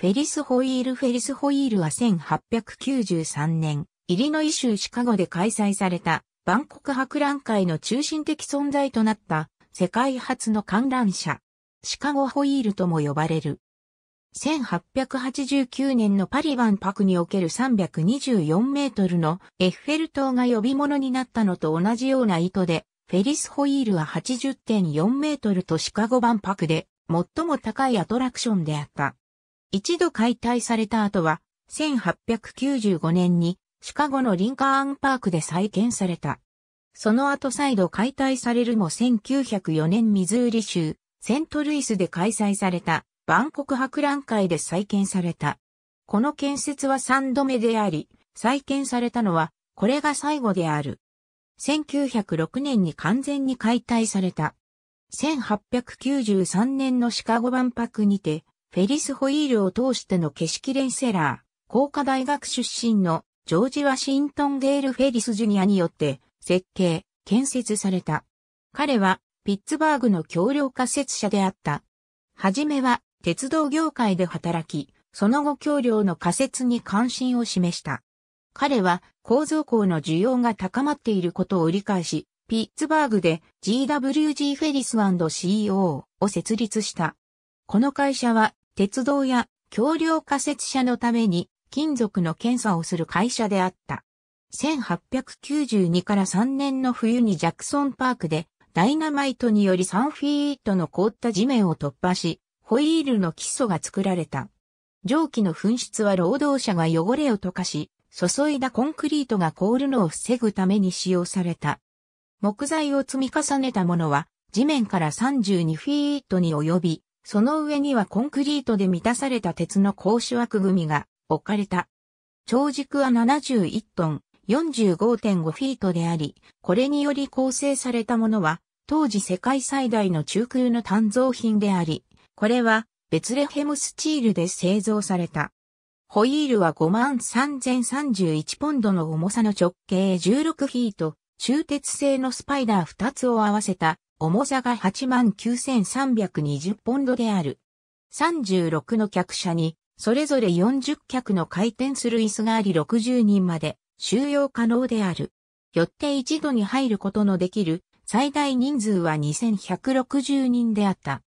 フェリス・ホイール・フェリス・ホイールは1893年、イリノイ州シカゴで開催された、万国博覧会の中心的存在となった、世界初の観覧車。シカゴホイールとも呼ばれる。1889年のパリ万博における324メートルのエッフェル塔が呼び物になったのと同じような意図で、フェリスホイールは80.4メートルとシカゴ万博で最も高いアトラクションであった。一度解体された後は、1895年にシカゴのリンカーンパークで再建された。その後再度解体されるも1904年ミズーリ州、セントルイスで開催された万国博覧会で再建された。この建設は3度目であり、再建されたのはこれが最後である。1906年に完全に解体された。1893年のシカゴ万博にて、フェリス・ホイールを通しての景色レンセラー、工科大学出身のジョージ・ワシントン・ゲール・フェリス・ジュニアによって設計、建設された。彼はピッツバーグの橋梁仮設者であった。はじめは鉄道業界で働き、その後橋梁の仮設に関心を示した。彼は構造工の需要が高まっていることを理解し、ピッツバーグで GWG フェリス &CO を設立した。この会社は鉄道や橋梁仮設車のために金属の検査をする会社であった。1892から3年の冬にジャクソンパークでダイナマイトにより3フィートの凍った地面を突破し、ホイールの基礎が作られた。蒸気の噴出は労働者が汚れを溶かし、注いだコンクリートが凍るのを防ぐために使用された。木材を積み重ねたものは地面から32フィートに及び、その上にはコンクリートで満たされた鉄の格子枠組みが置かれた。長軸は71トン、45.5フィートであり、これにより構成されたものは、当時世界最大の中空の鍛造品であり、これはベツレヘムスチールで製造された。ホイールは53,031ポンドの重さの直径16フィート、鋳鉄製のスパイダー2つを合わせた重さが89,320ポンドである。36の客車に、それぞれ40客の回転する椅子があり60人まで収容可能である。よって一度に入ることのできる最大人数は2160人であった。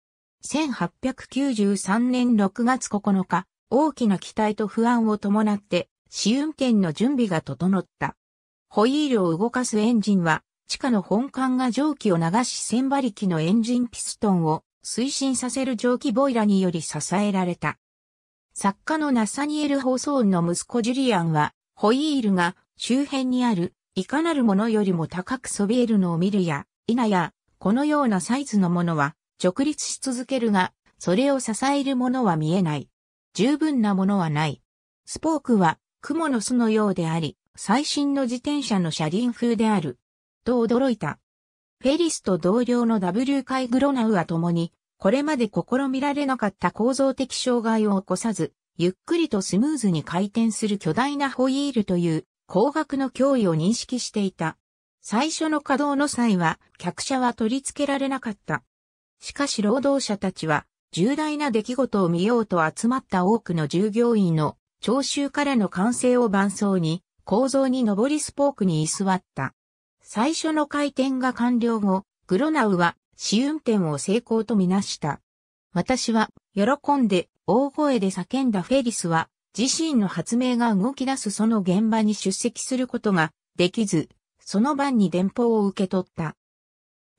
1893年6月9日、大きな期待と不安を伴って試運転の準備が整った。ホイールを動かすエンジンは地下の本管が蒸気を流し1000馬力のエンジンピストンを推進させる蒸気ボイラにより支えられた。作家のナサニエル・ホーソーンの息子ジュリアンは、ホイールが周辺にあるいかなるものよりも高くそびえるのを見るや、否や、このようなサイズのものは直立し続けるが、それを支えるものは見えない。十分なものはない。スポークは、雲の巣のようであり、最新の自転車の車輪風である。と驚いた。フェリスと同僚の W カイグロナウは共に、これまで試みられなかった構造的障害を起こさず、ゆっくりとスムーズに回転する巨大なホイールという高額の脅威を認識していた。最初の稼働の際は客車は取り付けられなかった。しかし労働者たちは重大な出来事を見ようと集まった多くの従業員の聴衆からの歓声を伴奏に構造に上りスポークに居座った。最初の回転が完了後、グロナウは試運転を成功とみなした。私は喜んで大声で叫んだフェリスは自身の発明が動き出すその現場に出席することができず、その晩に電報を受け取った。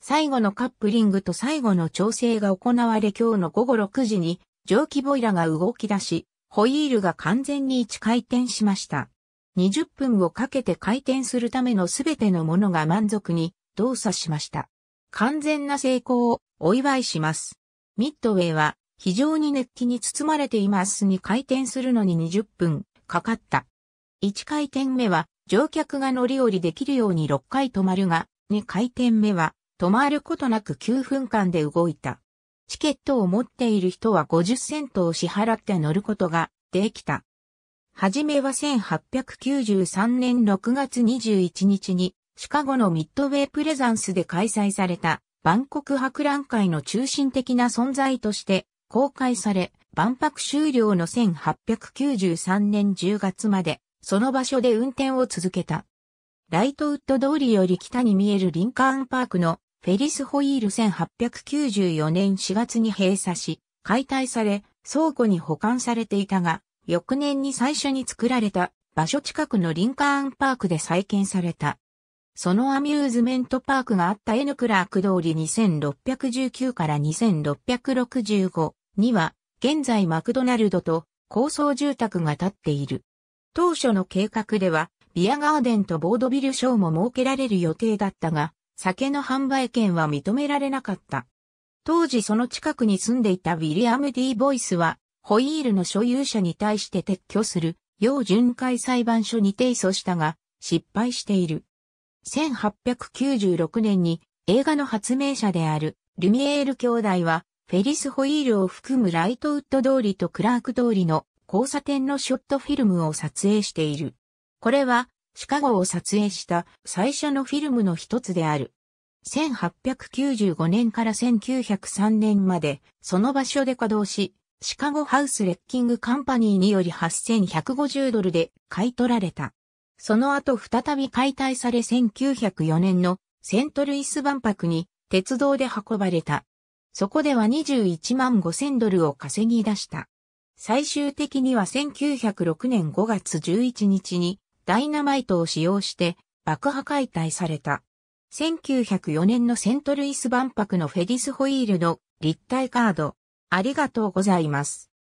最後のカップリングと最後の調整が行われ今日の午後6時に蒸気ボイラが動き出し、ホイールが完全に1回転しました。20分をかけて回転するためのすべてのものが満足に動作しました。完全な成功をお祝いします。ミッドウェイは非常に熱気に包まれていますに回転するのに20分かかった。1回転目は乗客が乗り降りできるように6回止まるが、2回転目は止まることなく9分間で動いた。チケットを持っている人は50セントを支払って乗ることができた。はじめは1893年6月21日に、シカゴのミッドウェイプレザンスで開催された、万国博覧会の中心的な存在として公開され、万博終了の1893年10月まで、その場所で運転を続けた。ライトウッド通りより北に見えるリンカーンパークのフェリスホイール1894年4月に閉鎖し、解体され、倉庫に保管されていたが、翌年に最初に作られた場所近くのリンカーンパークで再建された。そのアミューズメントパークがあったエヌクラーク通り2619から2665には、現在マクドナルドと高層住宅が建っている。当初の計画では、ビアガーデンとボードビルショーも設けられる予定だったが、酒の販売権は認められなかった。当時その近くに住んでいたウィリアム・ディ・ボイスは、ホイールの所有者に対して撤去する、要巡回裁判所に提訴したが、失敗している。1896年に映画の発明者であるルミエール兄弟は、フェリス・ホイールを含むライトウッド通りとクラーク通りの交差点のショットフィルムを撮影している。これは、シカゴを撮影した最初のフィルムの一つである。1895年から1903年まで、その場所で稼働し、シカゴハウスレッキングカンパニーにより8150ドルで買い取られた。その後再び解体され1904年のセントルイス万博に鉄道で運ばれた。そこでは21万5000ドルを稼ぎ出した。最終的には1906年5月11日にダイナマイトを使用して爆破解体された。1904年のセントルイス万博のフェディスホイールの立体カード、ありがとうございます。